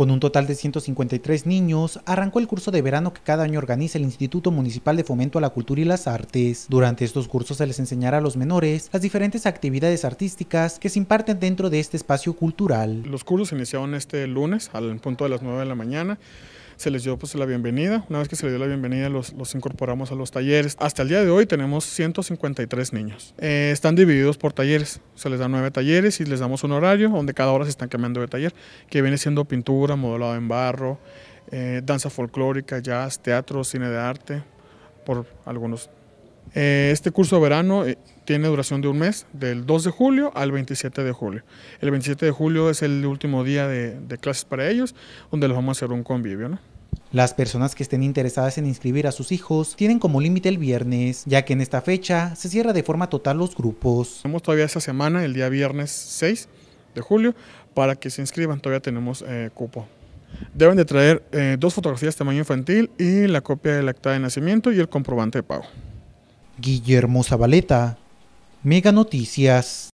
Con un total de 153 niños, arrancó el curso de verano que cada año organiza el Instituto Municipal de Fomento a la Cultura y las Artes. Durante estos cursos se les enseñará a los menores las diferentes actividades artísticas que se imparten dentro de este espacio cultural. Los cursos iniciaron este lunes, al punto de las 9 de la mañana se les dio pues, la bienvenida. Una vez que se les dio la bienvenida, los, incorporamos a los talleres. Hasta el día de hoy tenemos 153 niños. Eh, están divididos por talleres. Se les da nueve talleres y les damos un horario donde cada hora se están cambiando de taller, que viene siendo pintura, modelado en barro, eh, danza folclórica, jazz, teatro, cine de arte, por algunos. Eh, este curso de verano tiene duración de un mes, del 2 de julio al 27 de julio. El 27 de julio es el último día de, de clases para ellos, donde les vamos a hacer un convivio. ¿no? Las personas que estén interesadas en inscribir a sus hijos tienen como límite el viernes, ya que en esta fecha se cierra de forma total los grupos. Tenemos todavía esta semana, el día viernes 6 de julio, para que se inscriban, todavía tenemos eh, cupo. Deben de traer eh, dos fotografías de tamaño infantil y la copia del acta de nacimiento y el comprobante de pago. Guillermo Zabaleta, Mega Noticias.